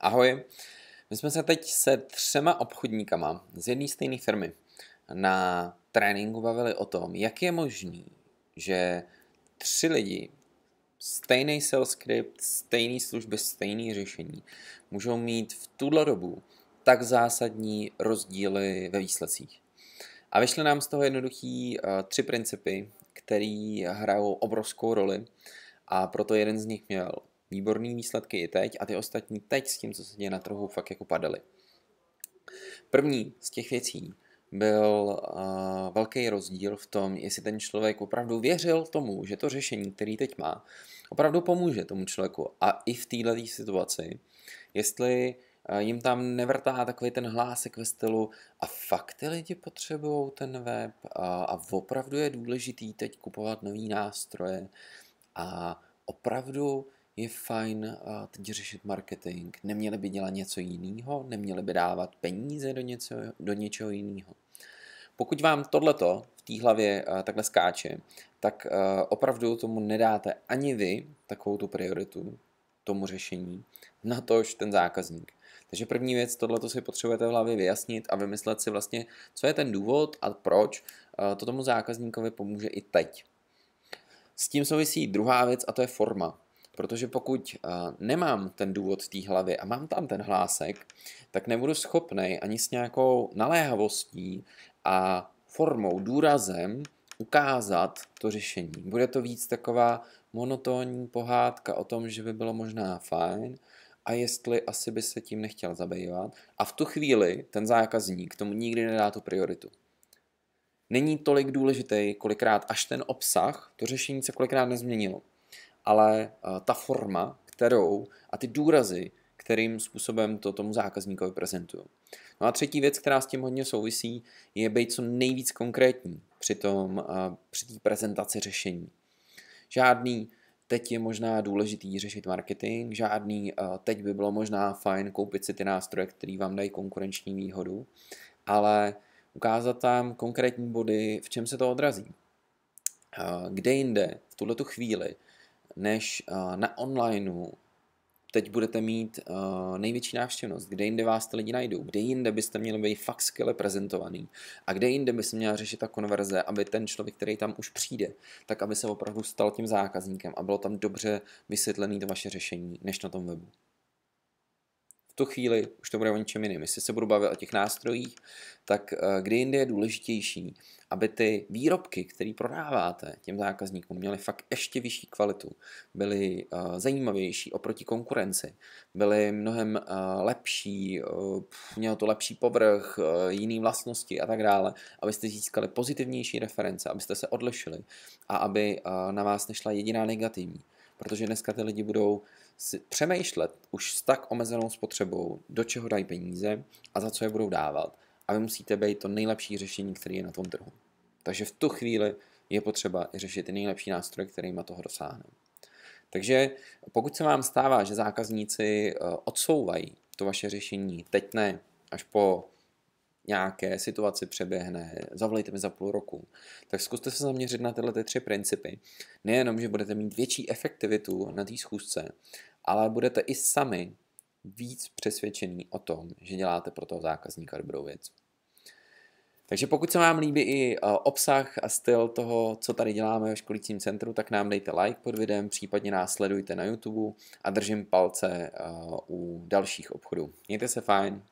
Ahoj, my jsme se teď se třema obchodníkama z jedné stejné firmy na tréninku bavili o tom, jak je možný, že tři lidi, stejný sales script, stejný služby, stejný řešení, můžou mít v tuhle dobu tak zásadní rozdíly ve výsledcích. A vyšly nám z toho jednoduchý eh, tři principy, které hrajou obrovskou roli a proto jeden z nich měl výborný výsledky i teď a ty ostatní teď s tím, co se děje na trhu, fakt jako padaly. První z těch věcí byl uh, velký rozdíl v tom, jestli ten člověk opravdu věřil tomu, že to řešení, který teď má, opravdu pomůže tomu člověku. A i v této situaci, jestli uh, jim tam nevrtá takový ten hlásek ve stylu a fakt ty lidi potřebují ten web a, a opravdu je důležitý teď kupovat nový nástroje a opravdu je fajn teď řešit marketing. Neměli by dělat něco jiného, neměli by dávat peníze do, něco, do něčeho jiného. Pokud vám tohleto v té hlavě takhle skáče, tak opravdu tomu nedáte ani vy takovou tu prioritu tomu řešení, na tož ten zákazník. Takže první věc, tohleto si potřebujete v hlavě vyjasnit a vymyslet si vlastně, co je ten důvod a proč to tomu zákazníkovi pomůže i teď. S tím souvisí druhá věc a to je forma. Protože pokud eh, nemám ten důvod v té hlavě a mám tam ten hlásek, tak nebudu schopný ani s nějakou naléhavostí a formou, důrazem ukázat to řešení. Bude to víc taková monotónní pohádka o tom, že by bylo možná fajn a jestli asi by se tím nechtěl zabývat. A v tu chvíli ten zákazník tomu nikdy nedá tu prioritu. Není tolik důležitý, kolikrát až ten obsah, to řešení se kolikrát nezměnilo ale eh, ta forma, kterou a ty důrazy, kterým způsobem to tomu zákazníkovi prezentuju. No a třetí věc, která s tím hodně souvisí, je být co nejvíc konkrétní při, tom, eh, při té prezentaci řešení. Žádný teď je možná důležitý řešit marketing, žádný eh, teď by bylo možná fajn koupit si ty nástroje, které vám dají konkurenční výhodu, ale ukázat tam konkrétní body, v čem se to odrazí. Kde jinde v tuto chvíli než eh, na onlineu teď budete mít uh, největší návštěvnost, kde jinde vás ty lidi najdou, kde jinde byste měli být fakt skvěle prezentovaný a kde jinde by se měla řešit ta konverze, aby ten člověk, který tam už přijde, tak aby se opravdu stal tím zákazníkem a bylo tam dobře vysvětlené to vaše řešení, než na tom webu tu chvíli už to bude o ničem jiným. Jestli se budu bavit o těch nástrojích, tak eh, kdy jindy je důležitější, aby ty výrobky, které prodáváte těm zákazníkům, měly fakt ještě vyšší kvalitu, byly eh, zajímavější oproti konkurenci, byly mnohem eh, lepší, mělo to lepší povrch, jiný vlastnosti a tak dále, abyste získali pozitivnější reference, abyste se odlišili a aby na vás nešla jediná negativní protože dneska ty lidi budou si přemýšlet už s tak omezenou spotřebou, do čeho dají peníze a za co je budou dávat. A vy musíte být to nejlepší řešení, které je na tom trhu. Takže v tu chvíli je potřeba řešit ty nejlepší nástroje, kterými toho dosáhneme. Takže pokud se vám stává, že zákazníci eh, odsouvají to vaše řešení, teď ne, až po nějaké situaci přeběhne, zavolejte mi za půl roku, tak zkuste se zaměřit na tyhle ty tři principy. Nejenom, že budete mít větší efektivitu na té schůzce, ale budete i sami víc přesvědčený o tom, že děláte pro toho zákazníka dobrou věc. Takže pokud se vám líbí i e, obsah a styl toho, co tady děláme ve školícím centru, tak nám dejte like pod videem, případně nás sledujte na YouTube a držím palce e, u dalších obchodů. Mějte se fajn.